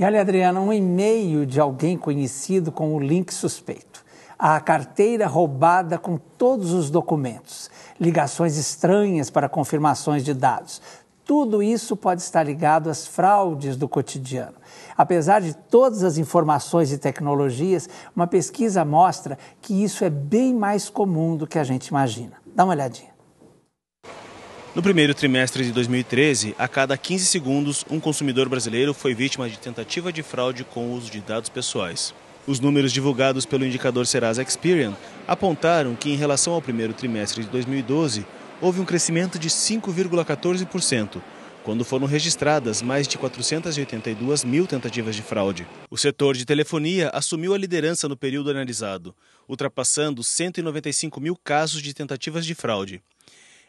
E olha, Adriana, um e-mail de alguém conhecido com o link suspeito. A carteira roubada com todos os documentos, ligações estranhas para confirmações de dados. Tudo isso pode estar ligado às fraudes do cotidiano. Apesar de todas as informações e tecnologias, uma pesquisa mostra que isso é bem mais comum do que a gente imagina. Dá uma olhadinha. No primeiro trimestre de 2013, a cada 15 segundos, um consumidor brasileiro foi vítima de tentativa de fraude com o uso de dados pessoais. Os números divulgados pelo indicador Serasa Experian apontaram que, em relação ao primeiro trimestre de 2012, houve um crescimento de 5,14%, quando foram registradas mais de 482 mil tentativas de fraude. O setor de telefonia assumiu a liderança no período analisado, ultrapassando 195 mil casos de tentativas de fraude.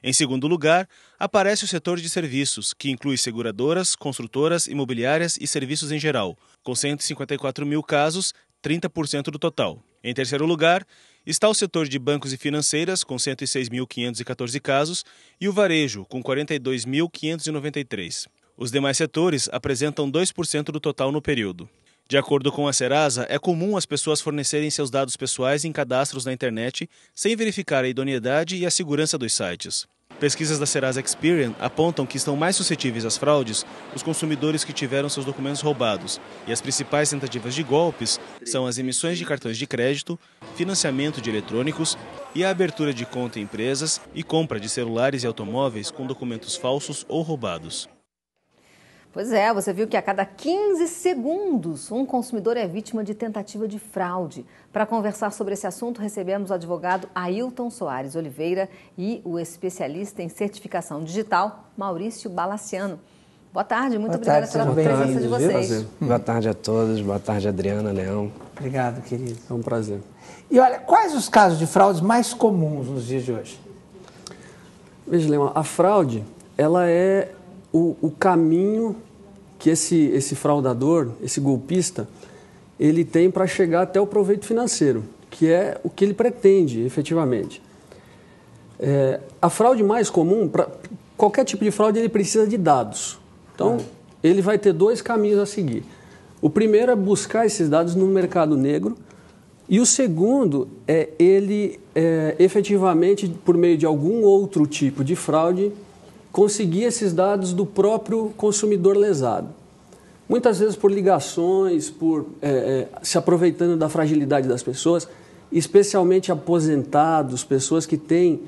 Em segundo lugar, aparece o setor de serviços, que inclui seguradoras, construtoras, imobiliárias e serviços em geral, com 154 mil casos, 30% do total. Em terceiro lugar, está o setor de bancos e financeiras, com 106.514 casos, e o varejo, com 42.593. Os demais setores apresentam 2% do total no período. De acordo com a Serasa, é comum as pessoas fornecerem seus dados pessoais em cadastros na internet sem verificar a idoneidade e a segurança dos sites. Pesquisas da Serasa Experian apontam que estão mais suscetíveis às fraudes os consumidores que tiveram seus documentos roubados, e as principais tentativas de golpes são as emissões de cartões de crédito, financiamento de eletrônicos e a abertura de conta em empresas e compra de celulares e automóveis com documentos falsos ou roubados. Pois é, você viu que a cada 15 segundos um consumidor é vítima de tentativa de fraude. Para conversar sobre esse assunto, recebemos o advogado Ailton Soares Oliveira e o especialista em certificação digital, Maurício Balaciano. Boa tarde, muito boa obrigada tarde, pela presença de vocês. Boa tarde a todos, boa tarde Adriana, Leão. Obrigado, querido. É um prazer. E olha, quais os casos de fraudes mais comuns nos dias de hoje? Veja, Leão, a fraude, ela é o, o caminho que esse, esse fraudador, esse golpista, ele tem para chegar até o proveito financeiro, que é o que ele pretende efetivamente. É, a fraude mais comum, para qualquer tipo de fraude, ele precisa de dados. Então, ele vai ter dois caminhos a seguir. O primeiro é buscar esses dados no mercado negro, e o segundo é ele é, efetivamente, por meio de algum outro tipo de fraude, conseguir esses dados do próprio consumidor lesado. Muitas vezes por ligações, por é, é, se aproveitando da fragilidade das pessoas, especialmente aposentados, pessoas que têm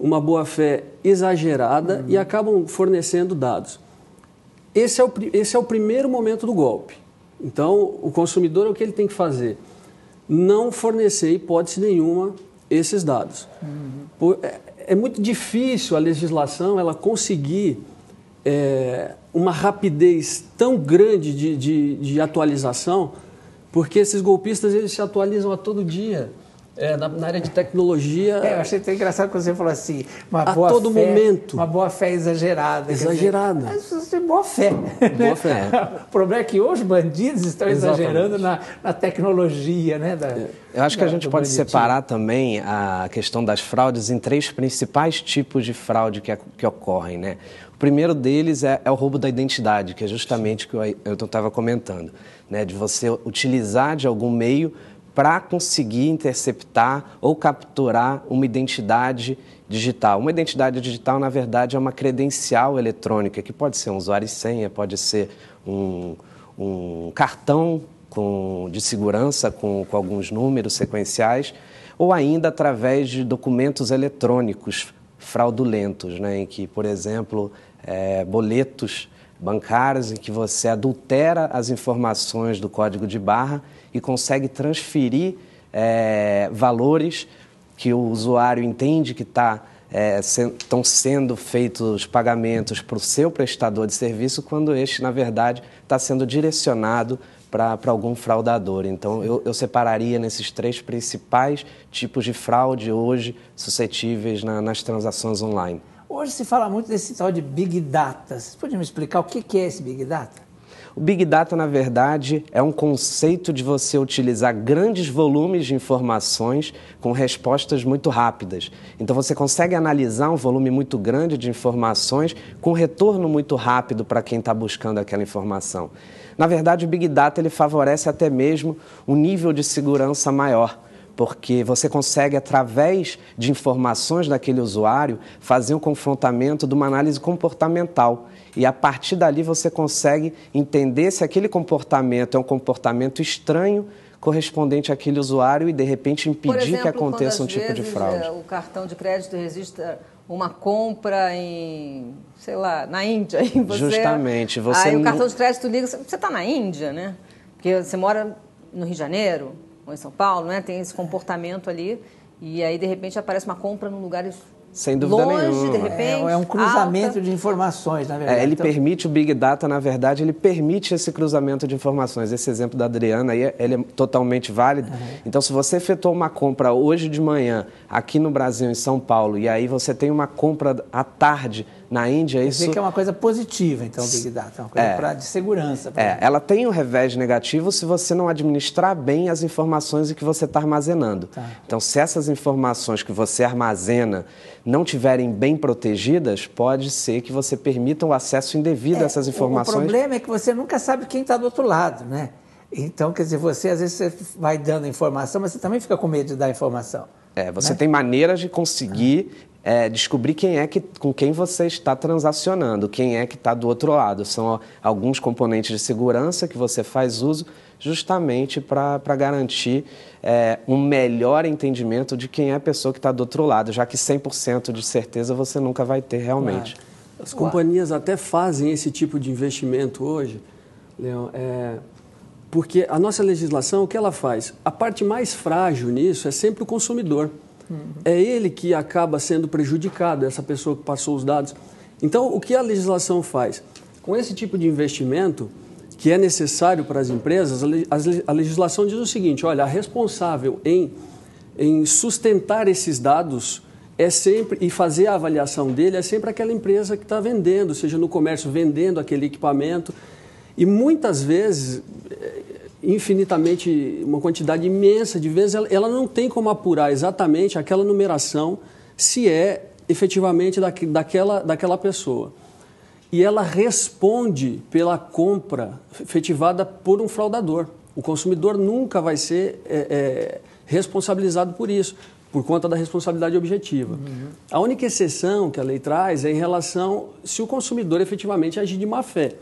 uma boa-fé exagerada uhum. e acabam fornecendo dados. Esse é, o, esse é o primeiro momento do golpe. Então, o consumidor, o que ele tem que fazer? Não fornecer hipótese nenhuma esses dados. Uhum. Por, é, é, muito difícil a legislação ela conseguir é, uma rapidez tão grande de, de, de atualização, porque esses golpistas eles se atualizam a todo dia é, na, na, área de tecnologia. É, eu achei tão engraçado quando você falou assim, uma a boa todo fé, momento. Uma boa fé exagerada. Exagerada. Dizer, é, mas isso é boa fé. Boa né? fé. É. o problema é que hoje os bandidos estão Exatamente. exagerando na, na, tecnologia, né? Da, é, eu acho que da, a gente pode banditinho. separar também a questão das fraudes em três principais tipos de fraude que, que ocorrem, né? O primeiro deles é, é, o roubo da identidade, que é justamente o que eu estava comentando, né? de você utilizar de algum meio para conseguir interceptar ou capturar uma identidade digital. Uma identidade digital, na verdade, é uma credencial eletrônica, que pode ser um usuário e senha, pode ser um, um cartão com, de segurança com, com alguns números sequenciais, ou ainda através de documentos eletrônicos fraudulentos, né, em que, por exemplo, é, boletos bancárias em que você adultera as informações do código de barra e consegue transferir é, valores que o usuário entende que tá, é, se, estão sendo feitos pagamentos para o seu prestador de serviço, quando este, na verdade, está sendo direcionado para algum fraudador. Então, eu, eu, separaria nesses três principais tipos de fraude hoje suscetíveis na, nas transações online. Hoje se fala muito desse tal de Big Data. Você pode me explicar o que é esse Big Data? O Big Data, na verdade, é um conceito de você utilizar grandes volumes de informações com respostas muito rápidas. Então, você consegue analisar um volume muito grande de informações com retorno muito rápido para quem está buscando aquela informação. Na verdade, o Big Data ele favorece até mesmo um nível de segurança maior porque você consegue, através de informações daquele usuário, fazer um confrontamento de uma análise comportamental. E a partir dali você consegue entender se aquele comportamento é um comportamento estranho correspondente àquele usuário e, de repente, impedir exemplo, que aconteça um tipo de fraude. É, o cartão de crédito registra uma compra em, sei lá, na Índia. E você, Justamente. Você aí não... o cartão de crédito liga, você está na Índia, né? Porque você mora no Rio de Janeiro, ou em São Paulo, né? Tem esse comportamento ali. E aí, de repente, aparece uma compra num lugar sem dúvida Longe, nenhuma. Repente, é, é, um cruzamento alta. de informações, na verdade. É, ele então... permite o Big Data, na verdade, ele permite esse cruzamento de informações. Esse exemplo da Adriana aí, ele é totalmente válido. Uhum. Então, se você efetuou uma compra hoje de manhã aqui no Brasil, em São Paulo, e aí você tem uma compra à tarde na Índia Quer isso... Quer que é uma coisa positiva, então, o Big Data, é uma coisa é, pra, de segurança. é, ela tem um revés negativo se você não administrar bem as informações que você está armazenando. Tá. Então, se essas informações que você armazena não tiverem bem protegidas, pode ser que você permita o um acesso indevido é, a essas informações. O problema é que você nunca sabe quem está do outro lado, né? Então, quer dizer, você às vezes você vai dando informação, mas você também fica com medo de dar informação. É, você né? tem maneiras de conseguir ah é, descobrir quem é que, com quem você está transacionando, quem é que está do outro lado. São alguns componentes de segurança que você faz uso justamente para garantir é, um melhor entendimento de quem é a pessoa que está do outro lado, já que 100% de certeza você nunca vai ter realmente. Claro. É. As companhias Uau. até fazem esse tipo de investimento hoje, Leon, é, porque a nossa legislação, o que ela faz? A parte mais frágil nisso é sempre o consumidor. Uhum. É ele que acaba sendo prejudicado, essa pessoa que passou os dados. Então, o que a legislação faz? Com esse tipo de investimento que é necessário para as empresas, a legislação diz o seguinte: olha, a responsável em, em sustentar esses dados é sempre e fazer a avaliação dele é sempre aquela empresa que está vendendo, seja no comércio vendendo aquele equipamento. E muitas vezes infinitamente, uma quantidade imensa de vezes, ela, ela não tem como apurar exatamente aquela numeração se é efetivamente da, daquela, daquela pessoa. E ela responde pela compra efetivada por um fraudador. O consumidor nunca vai ser é, é, responsabilizado por isso, por conta da responsabilidade objetiva. Uhum. A única exceção que a lei traz é em relação se o consumidor efetivamente agir de má fé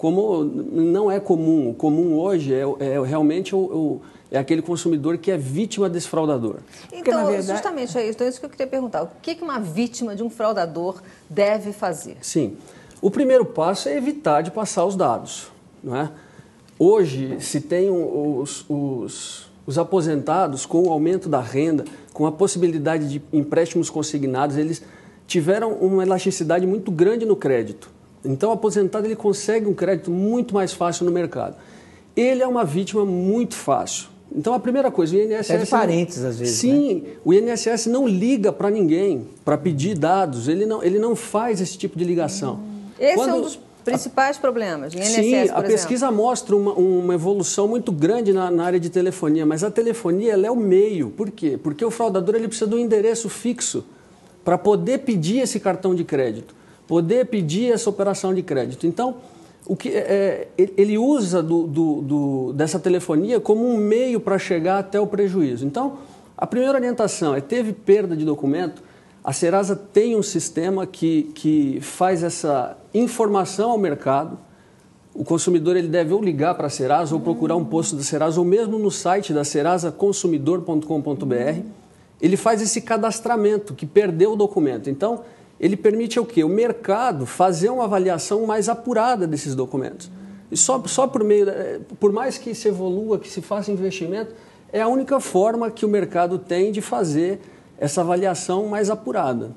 como não é comum. O comum hoje é, é realmente é o, é o, é aquele consumidor que é vítima desse fraudador. Então, verdade... justamente é isso, então é isso que eu queria perguntar. O que, que uma vítima de um fraudador deve fazer? Sim. O primeiro passo é evitar de passar os dados. Não é? Hoje, se tem os, os, os aposentados, com o aumento da renda, com a possibilidade de empréstimos consignados, eles tiveram uma elasticidade muito grande no crédito. Então, o aposentado ele consegue um crédito muito mais fácil no mercado. Ele é uma vítima muito fácil. Então, a primeira coisa, o INSS... É de parentes, às vezes, Sim, né? o INSS não liga para ninguém para pedir dados. Ele não, ele não faz esse tipo de ligação. Hum. Esse é Quando, é um dos principais a, problemas, INSS, Sim, a exemplo. pesquisa mostra uma, uma, evolução muito grande na, na, área de telefonia, mas a telefonia ela é o meio. Por quê? Porque o fraudador ele precisa do endereço fixo para poder pedir esse cartão de crédito poder pedir essa operação de crédito. Então, o que é, é ele usa do, do, do, dessa telefonia como um meio para chegar até o prejuízo. Então, a primeira orientação é: teve perda de documento? A Serasa tem um sistema que, que faz essa informação ao mercado. O consumidor ele deve ou ligar para a Serasa ou procurar um posto da Serasa ou mesmo no site da Serasa consumidor.com.br. Ele faz esse cadastramento que perdeu o documento. Então, ele permite o quê? O mercado fazer uma avaliação mais apurada desses documentos. E só, só por meio, eh, por mais que se evolua, que se faça investimento, é a única forma que o mercado tem de fazer essa avaliação mais apurada.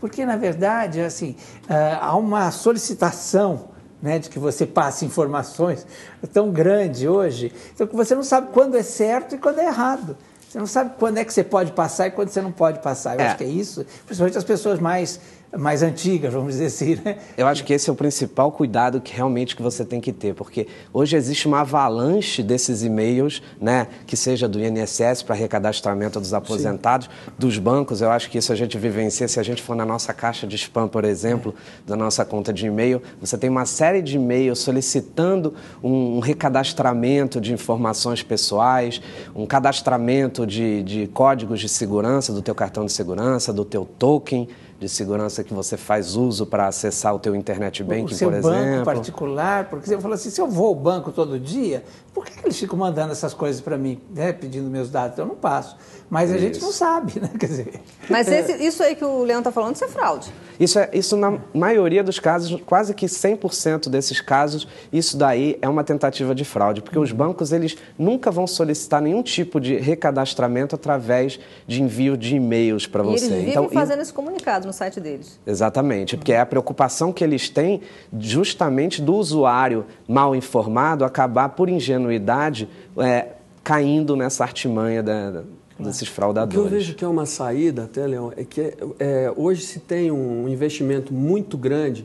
Porque, na verdade, assim, eh, há uma solicitação né, de que você passe informações tão grande hoje, então que você não sabe quando é certo e quando é errado. Você não sabe quando é que você pode passar e quando você não pode passar. Eu é. acho que é isso, principalmente as pessoas mais mais antigas, vamos dizer assim. Né? Eu acho que esse é o principal cuidado que realmente que você tem que ter, porque hoje existe uma avalanche desses e-mails, né, que seja do INSS para recadastramento dos aposentados, Sim. dos bancos. Eu acho que isso a gente vivencia se a gente for na nossa caixa de spam, por exemplo, é. da nossa conta de e-mail, você tem uma série de e-mails solicitando um recadastramento de informações pessoais, um cadastramento de, de códigos de segurança do teu cartão de segurança, do teu token, de segurança que você faz uso para acessar o teu internet banking, o seu por exemplo. banco particular, porque você fala assim, se eu vou ao banco todo dia, por que, eles ficam mandando essas coisas para mim, né? pedindo meus dados? Eu não passo. Mas a gente não sabe, né? Quer dizer, Mas é. esse, isso aí que o Leão está falando, isso é fraude. Isso, é, isso, na maioria dos casos, quase que 100% desses casos, isso daí é uma tentativa de fraude, porque os bancos eles nunca vão solicitar nenhum tipo de recadastramento através de envio de e-mails para você. E eles vivem então, fazendo e... esse comunicado no site deles. Exatamente, porque é a preocupação que eles têm justamente do usuário mal informado acabar por ingenuidade anuidade, é, caindo nessa artimanha da, da, desses fraudadores. O que eu vejo que é uma saída, até, Leon, é que é, hoje se tem um investimento muito grande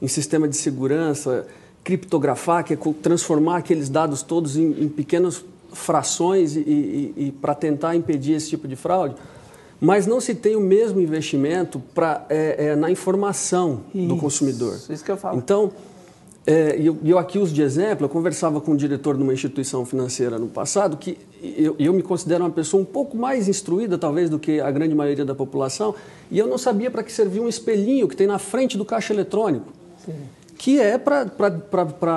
em sistema de segurança, criptografar, que é transformar aqueles dados todos em, em pequenas frações e, e, e para tentar impedir esse tipo de fraude mas não se tem o mesmo investimento pra, é, é, na informação isso, do consumidor. Isso que eu falo. Então, é, eu, eu aqui uso de exemplo, eu conversava com um diretor de uma instituição financeira no passado, que eu, eu me considero uma pessoa um pouco mais instruída, talvez, do que a grande maioria da população, e eu não sabia para que servia um espelhinho que tem na frente do caixa eletrônico, Sim. que é para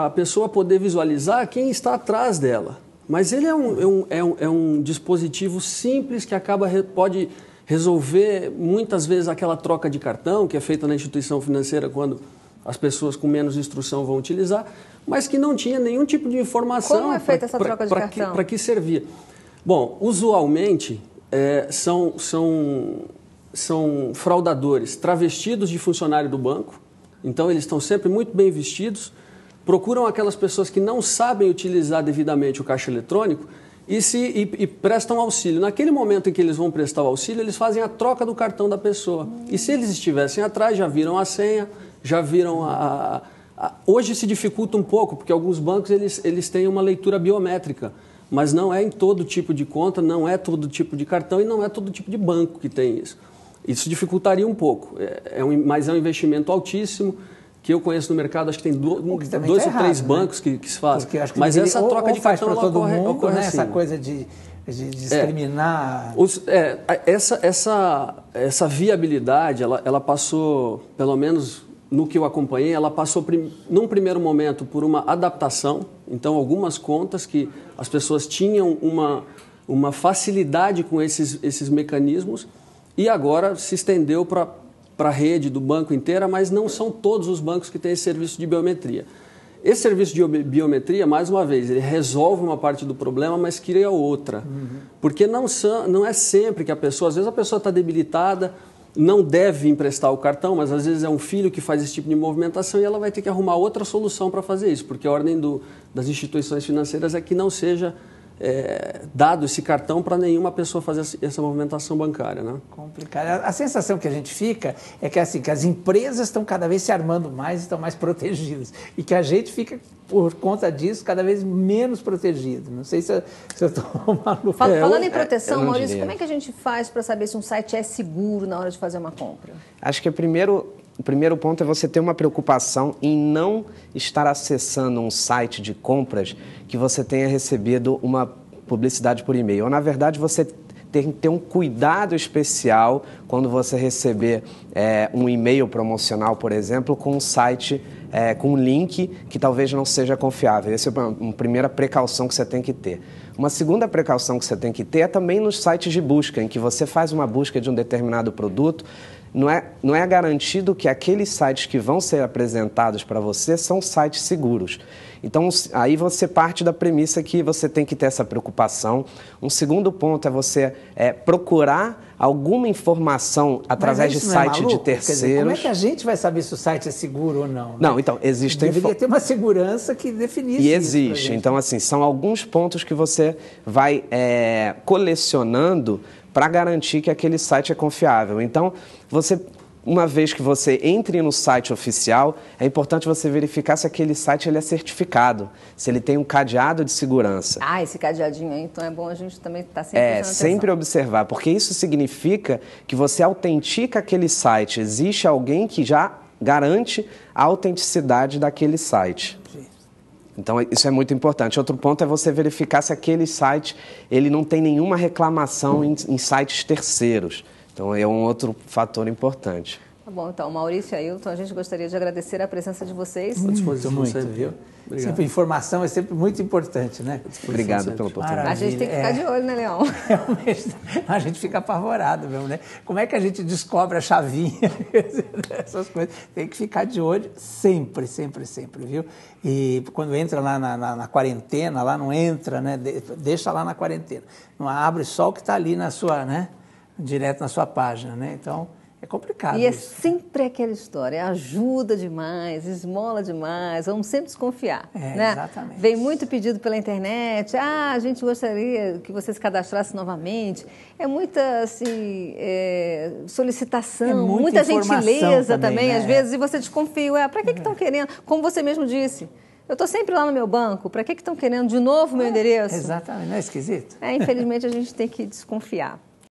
a pessoa poder visualizar quem está atrás dela. Mas ele é um, é um, é um, é um dispositivo simples que acaba pode resolver muitas vezes aquela troca de cartão que é feita na instituição financeira quando as pessoas com menos instrução vão utilizar, mas que não tinha nenhum tipo de informação. Como é feita essa troca de pra cartão? Para que, que servia? Bom, usualmente é, são, são, são fraudadores travestidos de funcionário do banco, então eles estão sempre muito bem vestidos, procuram aquelas pessoas que não sabem utilizar devidamente o caixa eletrônico e, se, e, e, prestam auxílio. Naquele momento em que eles vão prestar o auxílio, eles fazem a troca do cartão da pessoa. Hum. E se eles estivessem atrás, já viram a senha, já viram a, a, a, Hoje se dificulta um pouco, porque alguns bancos eles, eles têm uma leitura biométrica, mas não é em todo tipo de conta, não é todo tipo de cartão e não é todo tipo de banco que tem isso. Isso dificultaria um pouco, é, é um, mas é um investimento altíssimo que eu conheço no mercado, acho que tem do, é tá dois tá ou errado, três né? bancos que, que se faz. Mas essa troca ou, de cartão todo ocorre, mundo, ocorre né? assim, Essa coisa de, de é. discriminar. É, os, é, essa, essa, essa viabilidade, ela, ela passou, pelo menos no que eu acompanhei, ela passou, num primeiro momento, por uma adaptação. Então, algumas contas que as pessoas tinham uma, uma facilidade com esses, esses mecanismos e agora se estendeu para a rede do banco inteira, mas não são todos os bancos que têm esse serviço de biometria. Esse serviço de biometria, mais uma vez, ele resolve uma parte do problema, mas cria outra. Uhum. Porque não, são, não é sempre que a pessoa, às vezes a pessoa está debilitada, não deve emprestar o cartão, mas às vezes é um filho que faz esse tipo de movimentação e ela vai ter que arrumar outra solução para fazer isso, porque a ordem do, das instituições financeiras é que não seja é, dado esse cartão para nenhuma pessoa fazer essa movimentação bancária. Né? Complicado. A, sensação que a gente fica é que, assim, que as empresas estão cada vez se armando mais e estão mais protegidas. E que a gente fica, por conta disso, cada vez menos protegido. Não sei se eu estou maluco. Fal, é, falando em é, proteção, é, Maurício, como é que a gente faz para saber se um site é seguro na hora de fazer uma compra? Acho que é primeiro o primeiro ponto é você ter uma preocupação em não estar acessando um site de compras que você tenha recebido uma publicidade por e-mail. Ou, na verdade, você tem que ter um cuidado especial quando você receber é, um e-mail promocional, por exemplo, com um site, é, com um link que talvez não seja confiável. Essa é uma primeira precaução que você tem que ter. Uma segunda precaução que você tem que ter é também nos sites de busca, em que você faz uma busca de um determinado produto não é, não é garantido que aqueles sites que vão ser apresentados para você são sites seguros. Então, aí você parte da premissa que você tem que ter essa preocupação. Um segundo ponto é você é, procurar alguma informação através de é site é de terceiros. Dizer, como é que a gente vai saber se o site é seguro ou não? Né? Não, então, existem... Deveria ter uma segurança que definisse E existe. Então, assim, são alguns pontos que você vai é, colecionando para garantir que aquele site é confiável. Então, você uma vez que você entre no site oficial, é importante você verificar se aquele site ele é certificado, se ele tem um cadeado de segurança. Ah, esse cadeadinho aí, então é bom a gente também estar tá sempre É, sempre observar, porque isso significa que você autentica aquele site, existe alguém que já garante a autenticidade daquele site. Então é, isso é muito importante. Outro ponto é você verificar se aquele site ele não tem nenhuma reclamação em, em sites terceiros. Então é um outro fator importante. Tá bom, então, Maurício e Ailton, a gente gostaria de agradecer a presença de vocês. Muito, disposição muito, viu? Obrigado. Sempre, informação é sempre muito importante, né? Obrigado pela oportunidade. Maravilha. A gente tem que ficar é. de olho, né, Leão? Realmente, a gente fica apavorado mesmo, né? Como é que a gente descobre a chavinha, essas coisas? Tem que ficar de olho sempre, sempre, sempre, viu? E quando entra lá na, na, na quarentena, lá não entra, né? Deixa lá na quarentena. Não abre só o que está ali na sua, né? Direto na sua página, né? Então é complicado. E é sempre aquela história, é ajuda demais, esmola demais, vamos sempre desconfiar. É, né? Exatamente. Vem muito pedido pela internet, ah, a gente gostaria que você se cadastrasse novamente. É muita assim, é, solicitação, é muita, muita gentileza também, também né? às vezes, e você desconfia, ué, para que estão que é. querendo? Como você mesmo disse. Eu estou sempre lá no meu banco, para que estão que querendo de novo meu é, endereço? Exatamente, não é esquisito? É, infelizmente a gente tem que desconfiar.